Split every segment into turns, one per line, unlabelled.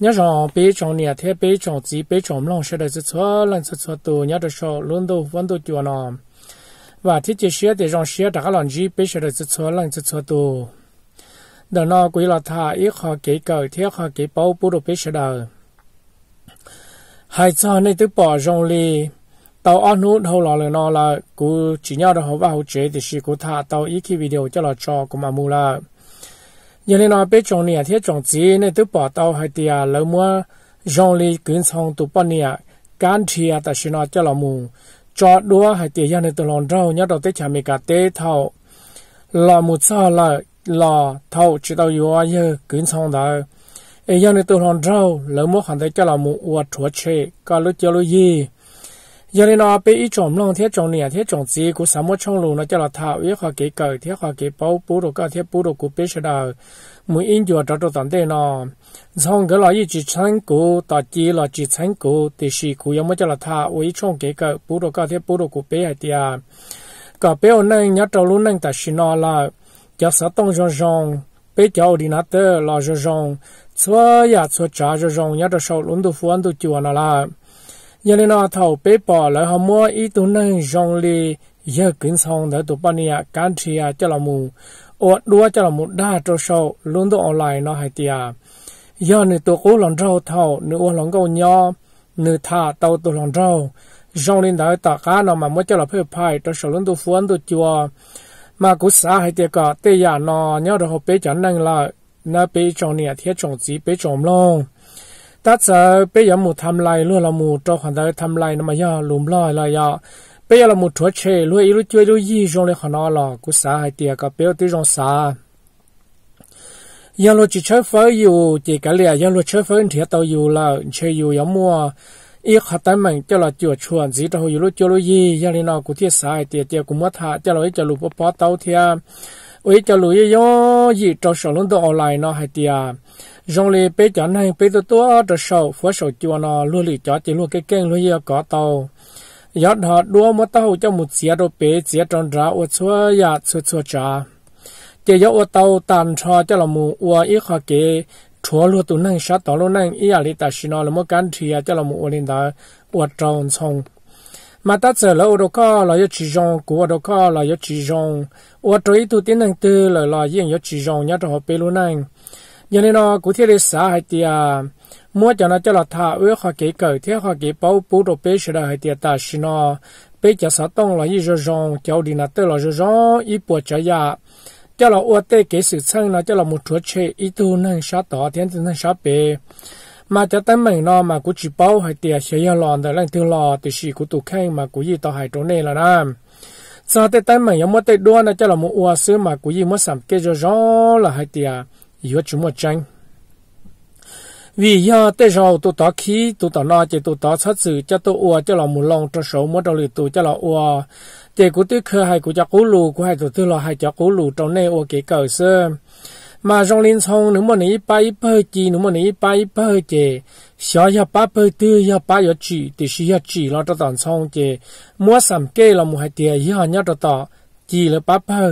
nhớ rằng bế chồng nhà thế bế chồng chỉ bế chồng lòng sẽ được sự xóa lần sự xóa tù nhớ được sao luôn đồ vẫn đồ chùa nào và thiết chế xe để rằng xe đã làm gì bé sẽ được sự xóa lần sự xóa tù đó nó quý là thà ít họ kỹ cờ thiết họ kỹ bao bù đồ bế sẽ được. hai cho nên tôi bỏ rong li tàu ăn hút hậu lò lời nó là cú chỉ nhau được họ vào chế thì chỉ cú thà tàu ít khi video cho là cho cũng mà mua là ညလင်နာပဲချောင်းနေရတဲ့ကြောင့်ဇေနဲ့တပါတော့ဟတီယာလုံမွာဂျွန်လီဂွင်းဆောင်တပနေရကန်ထီယာတရှင်နာကြလမှုဂျော်ဒိုဟတီယာနဲ့တလွန်ဒေါညတော့တေချာမီကတဲထောက်လာမူချာလာလာထောက်ချီတော့ယောယေဂွင်းဆောင်တာအေယာနဲ့တလွန်ဒေါလုံမခန်တဲ့ကြလမှုဝတ်ထွချေကလို့ကြလို့ရေး giờ này nó bị trộm lòng thiết trộm nè thiết trộm gì của sáu mươi trong lù nó cho là thảo ý hoặc kỹ cờ thiết hoặc kỹ bao bố đồ cơ thiết bố đồ của bế sơ đời mỗi in chùa đó đồ tận đây nó xong cái loại chỉ chăn cũ tọt chỉ là chỉ chăn cũ thì chỉ cụ giống mới cho là thảo ý trong kỹ cờ bố đồ cơ thiết bố đồ của bế hay tiệt cả bé ông này nhà trâu luôn này ta xin nó là cho sáu tông rong rong bé cháu đi nát tơ là rong rong chúa ya chúa cha rong nhà nhớ trâu luôn đồ phu ăn đồ chùa nó là ยันนอเท่าเป๋ปอแล้วหมัวอีตุนังจงเลเยอกินซองเถอตุปนิยการเทียจาละมูอดดัวเจาละมุดได้ตัวโชลุนตัวออนไลน์นอหายตียย้อนในตัวกูหลันเราเท่าเนื้อหลงก็ย่อเนื้อท่าเต่าตัวหลันเราจงลินได้ตากานอมาเมื่อจาละเพื่อพายตัวโชลุนตัวฟ้วนตัวจัวมากุศาหาเตียก็เตียนอเนี่ยเราเป๊จันนั่งละน้าเป๊จงเนี่ยเทียจงจีเป๊จงลง ta sợ bây giờ một tham lai luôn là một cho khoản đời tham lai nó mà giờ lùm lo là giờ bây giờ là một chỗ chè luôn ít chơi đôi gì trong này khoản đó là cú xã hay tiệt cả bây giờ tới trong xã giờ lo chỉ chơi phơi dù chỉ cái này, giờ lo chơi phơi thì tao dù là chơi dù giống mua ít khát tay mình cho là chuột chuột gì đâu dù lo chơi đôi gì giờ này nó cú thiết xã hay tiệt tiệt cú mất hạ cho là ít cho lùm bỏ tao thiệt ít cho lùm yo gì trong sổ luôn đồ online nó hai tiệt rong lì bế chả này bế tụ tố ở sầu phố sầu chùa nó luôn lì chó chỉ luôn cái kênh luôn yêu có tàu giọt họ đua mà tàu cho một xía đồ bế xía tròn ra ô chúa ya chúa chúa cha chỉ giọt ô tàu tàn cho cho là mù ô ít khó kế chúa luôn tụ năng sát tàu luôn năng ý à lì ta xin nó là một cán thìa cho là mù ô linh ta ô tròn xong mà ta sợ là ô đồ co là yêu chỉ dòng của đồ co là yêu chỉ dòng ô trời tu tiến năng tư là là yên yêu chỉ dòng nhớ cho họ bế luôn năng giờ nên nó cụ thể là xã hay thì mua cho nó cho là thà ước hoặc kỹ cỡ thế hoặc kỹ bảo bù đồ bê sửa hay ta xin nó bê cho xã tông là như rồi rong cháu đi là tới dạ. là rồi rong ít bộ cho ya là ô tê kỹ sự sang nó cho là một chuột chê ít tu nâng xã tỏ thiên tu nâng xã mà cho tới mình nó mà cũng chỉ hay thì sẽ yên lòng để lên thương lò thì chỉ của tụ khen mà cũng gì tao hay chỗ này là nam tới tới mình có một tới đua nó cho là một ô sữa mà cũng gì mất sắm cái cho rong là hay thì yếu chúng một tranh vì giờ tới sau tụ tỏ khí tụ tỏ no chỉ tụ tỏ sát sự cho tụ ua cho là mù lòng cho sầu mỗi đầu lì tụ cho là ua để của tứ khơ hay của cho cú lù của hai tụ tư là hai cho cú lù trong này ua kể cờ sơ mà trong liên song nếu mà nỉ bay bơ chi nếu mà nỉ bay bơ chè xóa ya ba bơ tư ya ba ya chỉ thì xí ya chỉ lo cho tòn song chè mua sắm kê là một hai tiền ya nhớ cho tỏ chỉ là ba bơ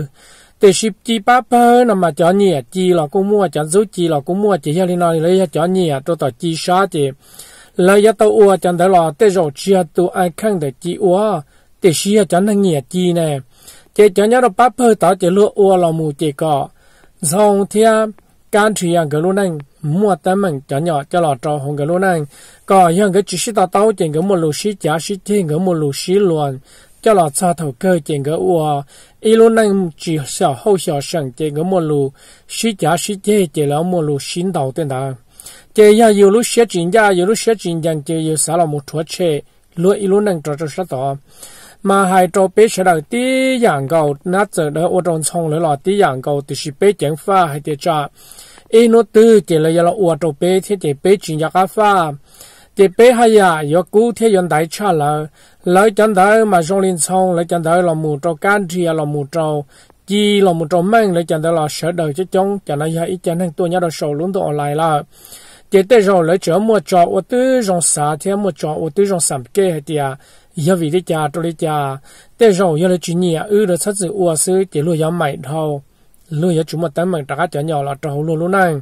แต่ชิบจีป้าเพอนะมาจอเนี่ยจีเราก็มั่วจอนซูจีเราก็มั่วจีเฮลินอยเลยจอเนี่ยตัวต่อจีชาจีแล้วยะตัวอัวจอนเดลอแต่เราจีตัวไอ้ข้างแต่จีอัวแต่ชีจอนนั่งเนี่ยจีเนี่ยเจจอนยะเราป้าเพอต่อเจลัวอัวเราหมู่เจก็ซองเทียการเทียงกับลูนั่งมั่วแต่มันจอนยอจะหลอดจอหงกับลูนั่งก็ยังก็จีชิตาเต้าเจงกับมลูชิจ้าชิเทงกับมลูชิลวนจะหลอดซาเถาเกยเจงกับอัว一路能只小后小省这个末路，谁家谁这这了末路新到的呢？这样有路学真家，有路学真家，就有啥了没出车，路一路能找着啥到。mà hai chỗ bé sẽ đầu tí dạng cầu nát giờ đó ô trong sông lửa lò tí dạng cầu thì sẽ bé chẳng pha hay tiệt cha, ít nốt tư chỉ là do là ô trâu bé thì chỉ bé chỉ nhà dạng pha chế bé hay à yo cú thế yon đại cha lợ lỡ chân tới mà rong lên sông lỡ chân tới là mù trâu can trì là mù trâu chi là mù trâu mang lỡ chân tới là sợ đời chết chống cho nên hay chân hàng tôi nhớ được sầu luôn tôi lại là chế tới rồi lỡ chở mua trò ô tư trong xả thì mua trò ô tư trong sầm kê hay tiệt à? giờ vì đi cha tôi đi cha tới rồi giờ là chuyện nhẹ ư được sát sự uo sư chế luôn giờ mày thâu luôn giờ chúng mà tấm mình trả cho nhau là trâu luôn luôn này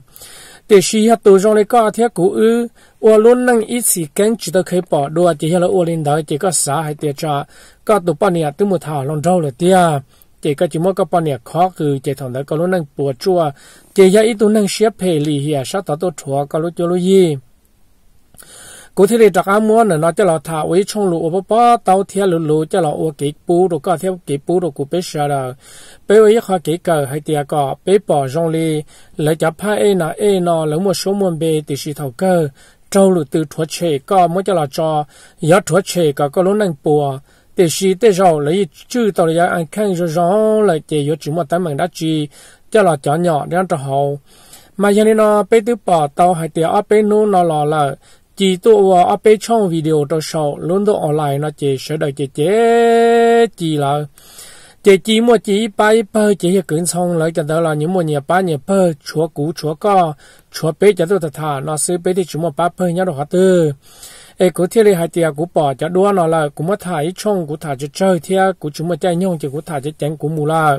别是遐多上来搞天古语，我论能一起跟值得可以保住啊，接下来我领导这个啥还得查，搞多半年都没他弄着了的啊。这个就么个半年考去，这趟的搞论能博主啊，这下一度能学赔利呀，啥都都错，搞了就了伊。cụ thể là trạc ám muốn là nó cho là thả với trong lúa bó bó tàu thia lúa lúa, cho là ô kỹ bú rồi có theo kỹ bú rồi cụ bế sợ là bế ấy họ kỹ cờ hay tia cờ, bế bỏ rong li lấy cho hai ấy nó ấy nó lấy một số môn bê thì sĩ thầu cờ, trâu lúa từ thuở trẻ cờ, mới cho là cho giờ thuở trẻ cờ, có lũ năng bùa thì sĩ tế rồi lấy chữ tàu là ăn khang rồi rõ lấy chỉ yếu chỉ một tấm bằng đá chi cho là cho nhỏ đang trò hậu mà giờ nó bế tứ bỏ tàu hay tia ở bế nô nó lò là chỉ tôi vào áp bê trong video đó sau luôn đó online nó chỉ sẽ đợi chỉ chế chị là chị chỉ mà chỉ bay bơi chị cái quyển xong lại cho đó là những một nhà ba nhà bơi chúa cũ chúa co chúa bê cho tôi thật thà nó sư bê thì chúng mà ba bơi nhớ đó hết tư ê cứ thế này hai tia cũng bỏ cho đua nó là cũng mất thải trong cũng thả cho chơi thia cũng chúng mà chơi nhau chỉ cũng thả cho chén cũng mù là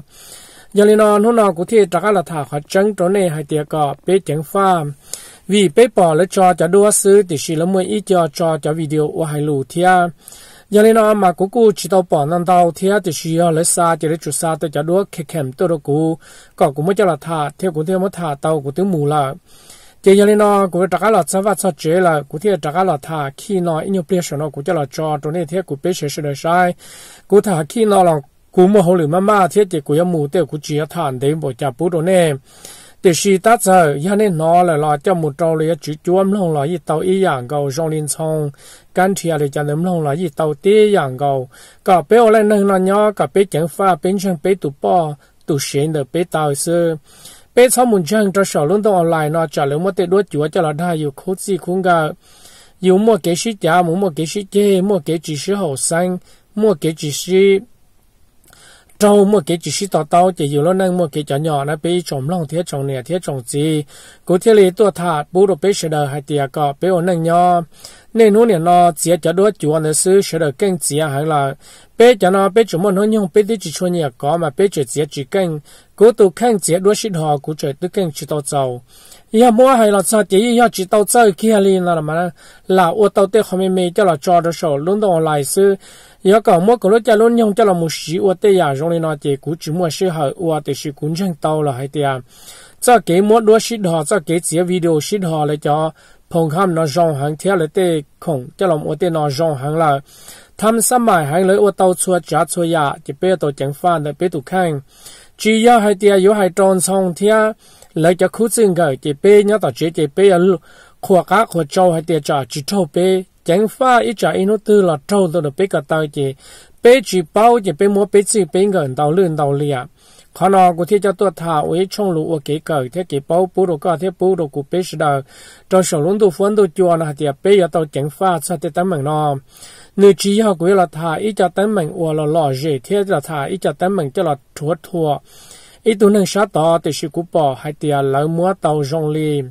giờ này nó nó cũng thế chắc là thả khỏi chân chỗ này hai tia có bê chén pha vì bế bỏ lấy cho cho đua sư thì chỉ là mới ít cho cho cho video của hai lù thia giờ nên nó mà cú cú chỉ tàu bỏ năm tàu thia thì chỉ là lấy xa chỉ lấy chuột xa tôi cho đua kẹt kèm tôi đâu cú có cũng mới cho là thả theo cũng theo mới thả tàu cũng tiếng mù là chỉ giờ nên nó cũng trả cái là sao vặt sao chế là cũng theo trả cái là thả khi nó ít nhiều biết nó cũng cho là cho tôi nên theo cũng biết sẽ sẽ được sai cũng thả khi nó là cũng mơ hồi lửa mà mà thiết chỉ cũng mù tiêu cũng chỉ thản đến bộ chả bút rồi nè thì khi ta giờ nhà nên nó là lo một trâu lấy chữ chuông lông là ít tàu ít dạng cầu trong liên sông can thiệp để cho nấm lông là ít tàu tê dạng cầu cả bé ở lại nâng là nhỏ cả pha bên chân bé tụ bò tụ xuyên được bé tàu sư bé sau một chân cho sổ luôn tàu online nó trả lời một tệ đuôi chúa cho là đa nhiều khúc gì cũng cả nhiều một cái sĩ cha một cái sĩ chê một cái chỉ sĩ hậu một cái chỉ sĩ trâu mua cái chỉ xí tao tao chỉ dù lo nâng mua cái chả nhỏ nó bị trộm lòng thiết chồng nè thiết chồng gì cố thiết lý tua thả bù đồ bị sờ hay hai tiệt có bị ổn nâng nhỏ nên nó nè nó chỉ cho đứa chủ anh sư sờ đờ kinh chỉ hay là bị cho nó bị chủ môn nó nhung bị đi chỉ cho nhà có mà bị chỉ chỉ chỉ kinh cố tụ kinh chỉ đứa xí họ cố trời tự kinh chỉ tao tao ya mua hay là sao chỉ ya chỉ tao tao kia liền là mà là ô tao tê không mê mê cho là cho được sổ luôn đó lại sư nhớ cả mỗi cái lối cha lối nhông cho là một sĩ ở tây à rồi nó chỉ cú chỉ mua sĩ hở ở tây sĩ cũng chẳng tàu là hay tây cho cái mỗi đứa sĩ họ cho cái chỉ video sĩ họ là cho phòng khám nó rong hàng theo là tây không cho là ở tây nó rong hàng là tham sắm mày hàng lấy ở tàu chua chả chua ya dạ, chỉ bé tàu chẳng phan để bé tụ khang chỉ ya hay tây yếu hay tròn song theo lấy cho khu sinh gửi chỉ bé nhớ tàu chỉ chỉ bé là khua cá khua châu hay tây cho chỉ trâu bé chẳng pha ít trả in nó tư là trâu tôi được biết cả tao chỉ bé chỉ bao chỉ bé mua bé chỉ bé người đầu lươn đầu lìa khả nào của thiết cho tôi thả ấy trong lũ ở kỹ cờ thế kỹ bao bù đồ cả thế bù đồ của bé sẽ đời trong sổ luôn tôi phun tôi chua là thì bé giờ tôi chẳng pha sao thế tấm mình nó nếu chỉ học quý là thả ít cho tấm mình của là lò gì thế là thả ít cho tấm mình cho là thua thua ít tôi nên sát tỏ thì sự cú bỏ hay tiền lỡ mua tàu rong liềm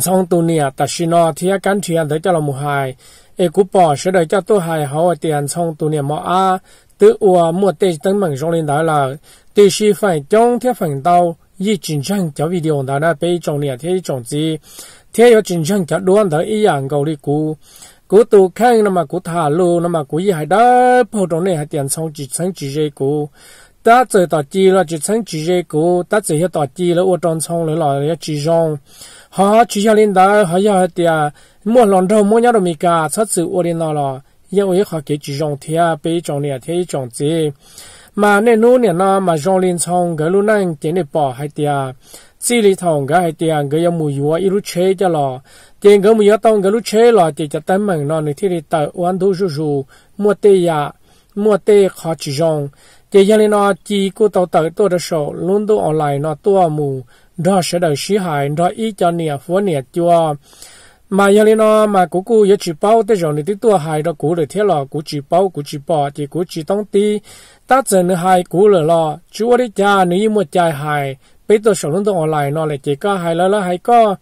trong tu nia ta xin nó thì căn thiền thấy cho là một hài ai cũng bỏ sẽ đợi cho tôi hài họ tiền trong tu nia mà à, tự ua mua tê tấn bằng trong lên đó là tê si phải trong thiết phần tàu y chính trang cho video đó là bị trong nia thế trong gì thế có chính trang cho đoan đó y dạng cầu đi cú cú tu khang nằm mà cú thả lô nằm mà cú y hài đó phổ trong này hài tiền trong chỉ sáng chỉ dây cú ta chỉ tỏ chi là chỉ sáng chỉ dây cú ta chỉ hết tỏ chi là ô trong xong lấy lại chỉ rong ဟာချီရလင်ဒါဟာရဟတယာမော်လွန်ဒေါမောညာရမီကာဆတ်ဆူအိုရင်နော်လောယောဝေခါကေဂျီဂျုံထေယာပေးဂျုံနေထေဂျုံစီမာနဲ့နိုးနဲ့နာမဂျုံလင်ဆောင်ဂလူနိုင်တင်နေပေါ်ဟိုက်တယာစီလီထောင်ကဟိုက်တယာဂယမူယောအီရုချေကြလောတင်ကမူယောတောင်ဂလူချေလောတေချတမ်းမန်နော်နေထေရီတောက်ဝန်ဒိုဂျူဂျူမောတေယာမောတေခါချီဂျုံတေယလင်နော်ជីကိုတောက်တောက်တော့ရှောလွန်တော့အွန်လိုင်းနော်တော့မူ đó sẽ đời sĩ hại đó ý cho nè phố nè chùa mà giờ nó mà cú cú giờ chỉ bao tới rồi thì tua hại đó cú được thế lọ cú chỉ bao cú chỉ bao thì cú chỉ tông ti ta giờ nữa hại cú rồi chú chúa đi cha nếu như một trái hại bây giờ sổ luôn tôi online nó lại chỉ có hại lọ lọ hại có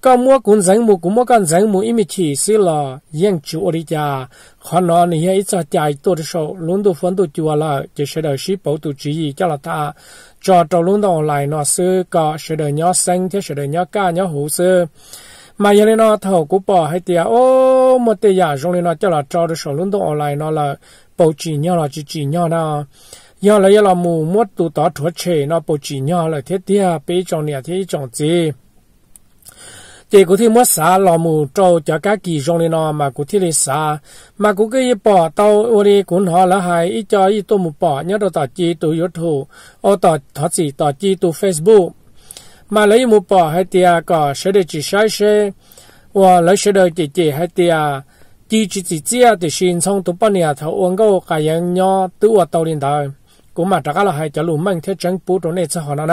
có mua cuốn giấy mua cũng mua con giấy mua ít chỉ xí lọ chú chúa đi cha họ nó này ít trái chai tôi sổ luôn tôi phấn tôi chùa lọ chỉ sẽ đợi ship bảo tôi chỉ cho là ta cho trâu lung đầu lại nó sư có sự đời nhó xanh thế sự đời nhó ca nhó hủ sư mà giờ lên nó thầu cú bỏ hay tiệt ô một tiệt giả trong lên nó cho là cho được sổ lung đầu lại nó là bầu chỉ nhau là chỉ chỉ nhau nó giờ là giờ là mù mốt tụ tỏ thuở chế nó bầu chỉ nhau là thế tiệt bây trong nhà thế trong gì chỉ có thể mua xa lò mù trâu cho các kỳ rong lên nó mà có thể lấy xa mà có cái bỏ tàu ô đi cũng họ là hai ít cho ít tôi một bỏ nhớ đâu tỏ chi tụ yếu thủ ô tỏ thọ gì tỏ chi tụ facebook mà lấy một bỏ hay tia có sẽ được chỉ sai xe, và lấy sẽ được chỉ chỉ hay tia chỉ chỉ chỉ chỉ à, thì xin xong tụ bao nhiêu thầu uống câu cả những nhau tự ở tàu lên đời cũng mà đã là hai cho lũ măng thế tránh bù đồ này cho họ nè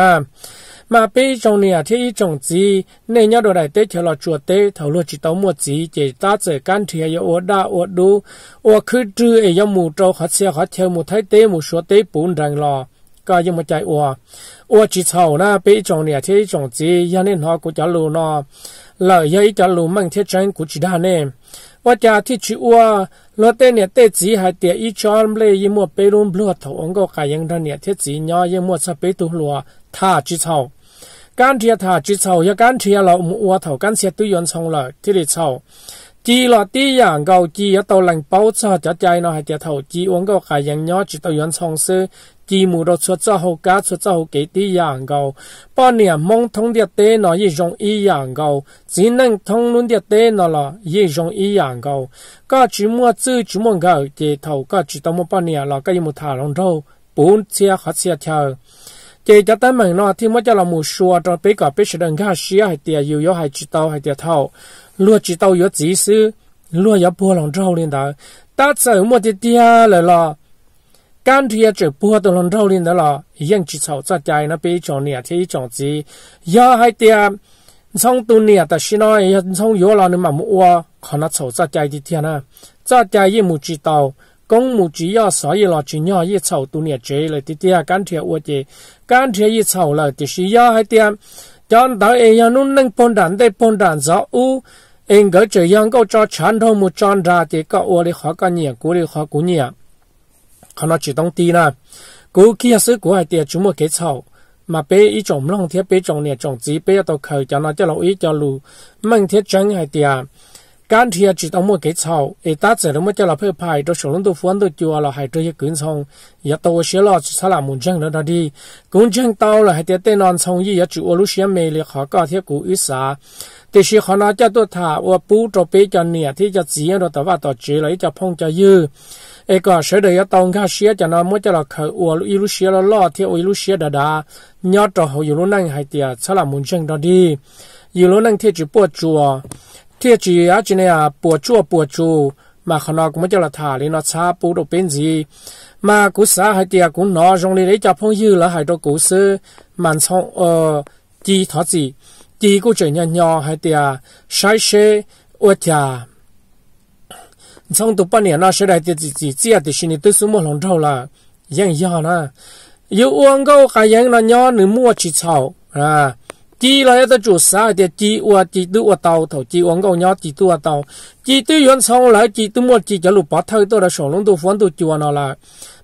mà bây trong này thì trong gì nên nhớ đồ đại tế thì là chùa tế thầu luôn chỉ tao mua gì chỉ ta sẽ can thiệp yêu ở đa ở đu ở cứ trừ ấy yêu mù trâu hết xe hết theo một thái tế một số tế bốn đằng nè ว่าจะที่ชื่อว่าลอเตเนี่ยเตจีหายเตียอีจอมเลยยมัวไปรุมบลัวถงก็กายังดันเนี่ยเทจีย่อยมัวสเปตุลัวท่าจีเท่าการเทียท่าจีเท่ายาการเทียเรามัวเท่าการเสียตุยนชงเลยที่ดิเท่าจีหลอตีอย่างเกาจียตัวหลังเป้าชอจะใจเนาะหายเตียเท่าจีอ้วนก็กายังย่อจีตุยนชงซื้อ kỳ muốn đó xuất ra học cá xuất ra hồ kế tí yàng gầu bao niệm mong thông địa tế nó y dùng y yàng chỉ năng thông luôn địa tế nó là y dùng y yàng gầu cả chỉ mua chữ chỉ mua gầu thầu cả chỉ tao mua bao niệm là cái mù thả lòng bốn chia hết chia theo chỉ cho tới mình nó thì mới là mù xua cho bé cả bé sẽ đừng cả xia hay tiệt yêu yêu chỉ tao hay tiệt thầu luôn chỉ tao yếu chỉ sư luôn yếu bao lòng đâu liền đó ta sợ mua tiệt tiệt là là 干体就不会动头领的了，养起草在家那边种年天种子，要还点从多年的是那也从有了你们我看那草在家的天呢，在家也没知道，公母只要所以了只要一草多年这了的天干体我的干体一草了就是要还点，将到哎呀侬能碰蛋的碰蛋早乌。应该这样个做传统木长大的个我的好个年过的好过年。阿拉主动点啦。古起啊，是古爱点，全部给草。嘛被一种浪天被种呢，种子被到口，叫那叫老一叫路，梦天真爱点。干铁只当么给草，哎，打在了么叫了配派，这小龙都翻都叫了，还这些滚葱，也多些了，只差那门将了那里，滚葱到了还得带南葱也也煮我路些没了，好搞些古一啥，这些好那叫多他，我补着别叫你，这叫自然的到话到住了，叫碰叫有，哎个谁的要当看些叫那么叫了口，我一路些了老天，我一路些的哒，你要着好一路那还得差那门将到底，一路那天就不住啊。thiết chỉ á chỉ này à chua bùa chu mà khăn nó cũng mới cho là thả nó xa bù đồ bên gì mà cú xã hai tia cũng nó rong lên cho phong dư là hai đồ cú sư màn xong ờ chi thọ gì chi cú chơi nhỏ nhỏ hai tia sai xe ô tia xong tụ bắn nó sẽ đại tia chỉ chỉ chia thì xin tôi xuống một lòng trâu là yang ya na yêu uang gấu cái yang nó nhỏ nửa mua chỉ chảo à chỉ là ta chủ sa thì chỉ qua chỉ tu qua tàu thôi chỉ uống câu nhớ chỉ tu qua tàu chỉ tu yến xong lại chỉ tu mua chỉ cho lục bỏ thôi tôi đã sổ lông tôi phun tôi chùa nào là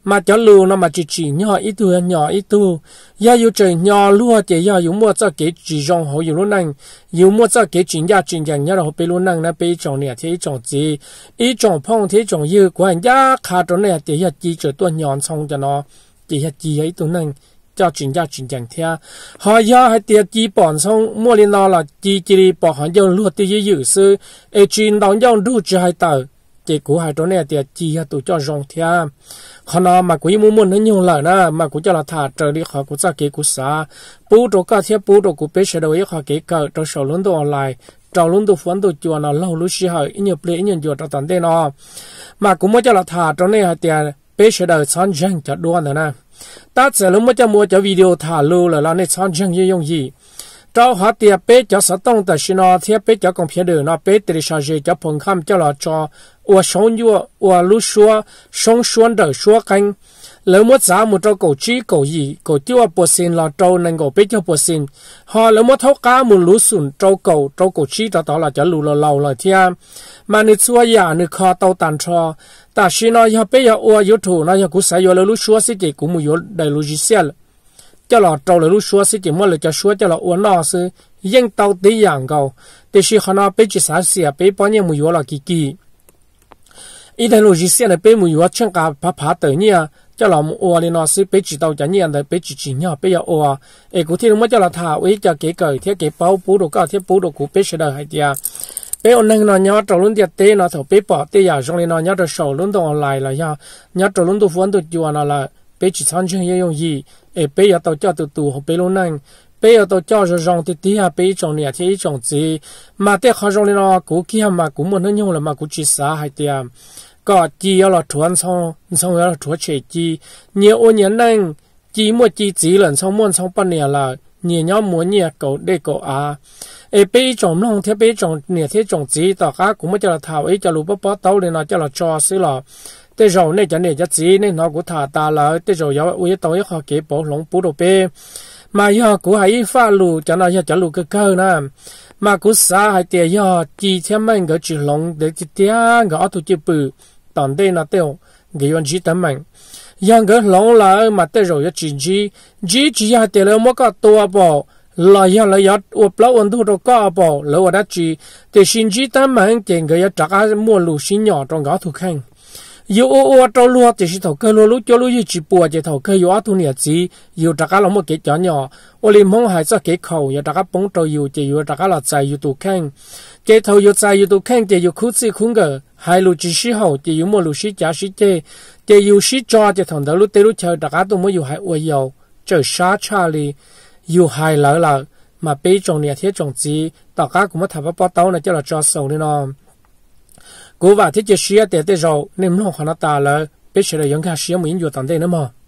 mà cho lưu nó mà chỉ chỉ nhỏ ít tu nhỏ ít tu ya yêu trời nhỏ lúa chỉ ya yêu mua cho cái chỉ rong hồ yêu luôn năng yêu mua cho cái chuyện gia chuyện gia nhớ họ hồ bê luôn năng là bê chồng nè thế chồng gì ít chồng phong thế chồng yêu của anh ya khá chỗ này thì ya chỉ cho tôi nhọn xong cho nó chỉ ya chỉ ấy tu năng 叫真叫真正听。好呀，还第几本从莫里拿了几几里把行用落地有时，哎，全当用路只还到。结果还到那点鸡呀都叫融天，可能嘛鬼木木能用了呢，嘛鬼叫了他这里好古咋给古啥，不着个天不着古别说的也好给个到小轮到来，找轮到反到叫那老路时候一年不一年就到当地了，嘛古么叫了他到那点。bây giờ đời son răng cho đua nữa nè ta sẽ lúc mới cho mua cho video thả lưu là là nên son răng như dùng gì cho họ tiệp bé cho sở tông tại xin nó thiệp bé cho công phía đường nó bé từ sao gì cho phòng khám cho là cho ua sống vua ua lú xua sống xuân đời xua canh lỡ mất giá một trâu cổ chi cổ gì cổ tiêu bột xin là trâu nên cổ biết cho bột xin họ lỡ mất thấu cá một lú sùn trâu cổ trâu cổ chi đó đó là cho lù lò lầu lời thia mà nị xua giả nị kho tàu tàn cho ta xin nói họ biết họ ua yếu thủ nói họ cũng sẽ yếu lỡ lú xua xí chỉ cũng một yếu đầy lú gì xe cho là trâu lỡ lú xua xí chỉ mua lỡ cho xua cho là ua nọ sư yên tàu tí yàng cầu thì khi họ nó biết chỉ sáng xìa à, biết bao nhiêu một yếu là kỳ kỳ ít thằng lú gì xe này biết một yếu chân cả phá phá tự nhiên à cho là một ô đi nó sẽ bị chỉ tàu chẳng nhận thấy bị chỉ chỉ nhau bây giờ ô ấy cũng thiên mà cho là thà với cho cái cởi thiết cái bao bù đồ cao thiết bù đồ của bị sẽ đời hay chưa à? bé ông nâng nó nhớ trâu luôn tiệt tê nó thầu bé bỏ tê à trong này nó nhớ trâu sầu luôn tàu lại là nhớ nhớ trâu luôn tàu phun tàu chùa nó là bé chỉ sáng chương yêu gì ấy bây giờ tàu cho từ từ học bé luôn nâng bây giờ tôi cho rồi rong thì tí à bây giờ này thì chọn gì mà tiếc họ rong nó cũng kia mà cũng muốn nó nhau là mà cũng chỉ xa hay tiệm có chỉ yếu là chuẩn xong xong yếu là chuẩn chế nhiều ô nhân năng chỉ mua chỉ chỉ lần xong muốn xong bao nhiêu là nhiều nhau muốn nhiều cổ để cổ à ấy bây giờ nó thế bây giờ nhiều thế trồng chỉ tao cá cũng mới cho là ấy cho lúa bắp bắp lên nó cho cho xí là thế rồi này cho này cho chỉ này nó cũng thả ta là thế rồi yếu uy tao ấy kế bỏ lỏng bù đồ bê mà yếu cũng hay pha lù cho nó yếu cho lù cơ nè mà cũng xa hay tiền yếu chỉ thêm mình cái chỉ để chỉ tiếng cái bự tàn đây là tiêu gây yon chỉ tấm mình yang cái lòng là mà tới rồi chỉ chỉ chỉ chỉ hai tiêu là mỗi cái à bỏ là ya là ya ô plau ôn thu đâu có bỏ lâu đã chỉ để xin chỉ tấm mình cái người ya trả mua lù xin nhỏ trong gáo thu khang yo o o trâu lúa chỉ chỉ thầu cây lúa lúa cho lúa như chỉ bùa chỉ thầu cây yo tu nhiệt gì yo tất cả là một cái chó nhỏ ô li mong hai cho cái khẩu yo tất cả bóng trâu yo chỉ yo tất cả là chạy yo tu khen cái thầu yo chạy yo tu khen chỉ yo khứ sĩ khung gờ hai lu chỉ sĩ hậu chỉ yo mua lu sĩ giả sĩ chế chỉ yo sĩ cho chỉ thằng đầu lu tê lu chờ tất cả tôi mới yo hai uy yo chờ sa cha li yo hai lỡ lỡ mà bây trong nhiệt thiết trong gì tất cả cũng mất thằng bắt bắt đầu này cho là cho sầu đi nó cố vào thiết chế sĩ tế tế rồi nên nó hoàn ta là biết sẽ là những cái sĩ mình vừa tận đây nữa mà